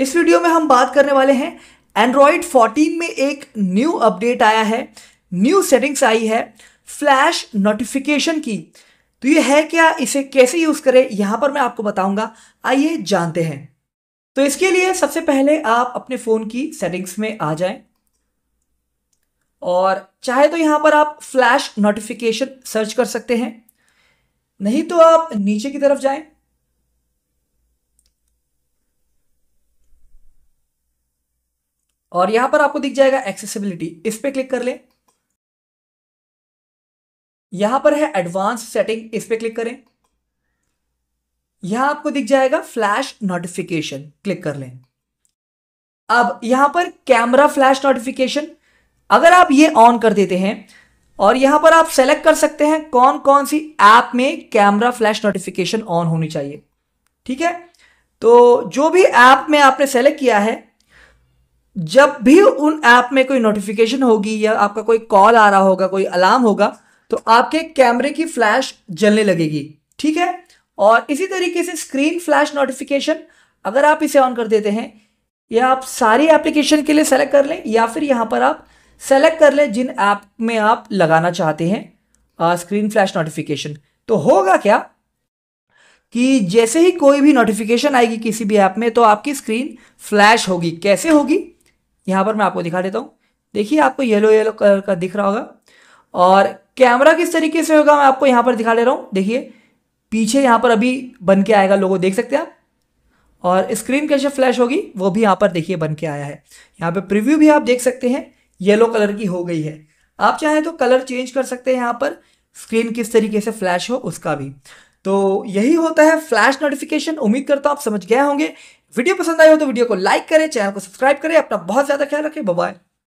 इस वीडियो में हम बात करने वाले हैं एंड्रॉयड 14 में एक न्यू अपडेट आया है न्यू सेटिंग्स आई है फ्लैश नोटिफिकेशन की तो ये है क्या इसे कैसे यूज़ करें यहां पर मैं आपको बताऊंगा आइए जानते हैं तो इसके लिए सबसे पहले आप अपने फ़ोन की सेटिंग्स में आ जाएं और चाहे तो यहां पर आप फ्लैश नोटिफिकेशन सर्च कर सकते हैं नहीं तो आप नीचे की तरफ जाएं और यहां पर आपको दिख जाएगा एक्सेसिबिलिटी इस पर क्लिक कर लें यहां पर है एडवांस सेटिंग इस पर क्लिक करें यहां आपको दिख जाएगा फ्लैश नोटिफिकेशन क्लिक कर लें अब यहां पर कैमरा फ्लैश नोटिफिकेशन अगर आप ये ऑन कर देते हैं और यहां पर आप सेलेक्ट कर सकते हैं कौन कौन सी ऐप में कैमरा फ्लैश नोटिफिकेशन ऑन होनी चाहिए ठीक है तो जो भी ऐप में आपने सेलेक्ट किया है जब भी उन ऐप में कोई नोटिफिकेशन होगी या आपका कोई कॉल आ रहा होगा कोई अलार्म होगा तो आपके कैमरे की फ्लैश जलने लगेगी ठीक है और इसी तरीके से स्क्रीन फ्लैश नोटिफिकेशन अगर आप इसे ऑन कर देते हैं या आप सारी एप्लीकेशन के लिए सेलेक्ट कर लें या फिर यहाँ पर आप सेलेक्ट कर लें जिन ऐप में आप लगाना चाहते हैं आ, स्क्रीन फ्लैश नोटिफिकेशन तो होगा क्या कि जैसे ही कोई भी नोटिफिकेशन आएगी किसी भी ऐप में तो आपकी स्क्रीन फ्लैश होगी कैसे होगी यहाँ पर मैं आपको दिखा देता हूँ देखिए आपको येलो येलो कलर का दिख रहा होगा और कैमरा किस तरीके से होगा मैं आपको यहाँ पर दिखा दे रहा हूँ देखिए पीछे यहाँ पर अभी बन के आएगा लोगो देख सकते हैं आप और स्क्रीन कैसे फ्लैश होगी वो भी यहाँ पर देखिए बन के आया है यहाँ पे प्रिव्यू भी आप देख सकते हैं येलो कलर की हो गई है आप चाहें तो कलर चेंज कर सकते हैं यहाँ पर स्क्रीन किस तरीके से फ्लैश हो उसका भी तो यही होता है फ्लैश नोटिफिकेशन उम्मीद करता हूँ आप समझ गए होंगे वीडियो पसंद आई हो तो वीडियो को लाइक करें चैनल को सब्सक्राइब करें अपना बहुत ज़्यादा ख्याल रखें बाय